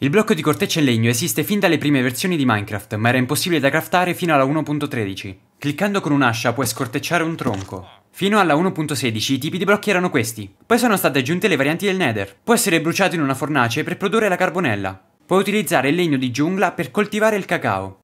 Il blocco di corteccia in legno esiste fin dalle prime versioni di Minecraft, ma era impossibile da craftare fino alla 1.13. Cliccando con un'ascia puoi scortecciare un tronco. Fino alla 1.16 i tipi di blocchi erano questi. Poi sono state aggiunte le varianti del Nether. Può essere bruciato in una fornace per produrre la carbonella. Puoi utilizzare il legno di giungla per coltivare il cacao.